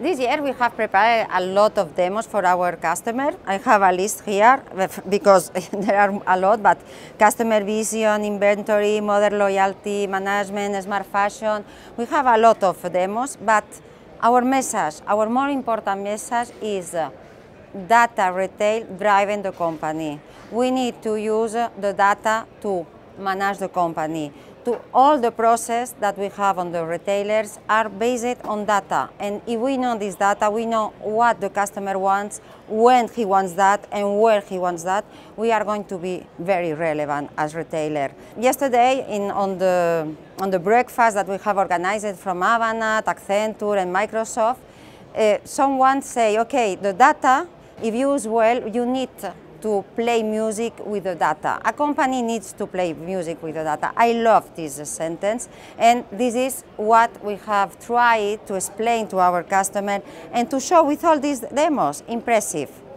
This year we have prepared a lot of demos for our customer. I have a list here because there are a lot, but customer vision, inventory, modern loyalty, management, smart fashion. We have a lot of demos, but our message, our more important message is uh, data retail driving the company. We need to use the data to manage the company to all the process that we have on the retailers are based on data. And if we know this data, we know what the customer wants, when he wants that, and where he wants that, we are going to be very relevant as retailer. Yesterday, in, on, the, on the breakfast that we have organized from Avanat, Accenture, and Microsoft, uh, someone say, okay, the data, if used well, you need to play music with the data. A company needs to play music with the data. I love this sentence and this is what we have tried to explain to our customer and to show with all these demos. Impressive.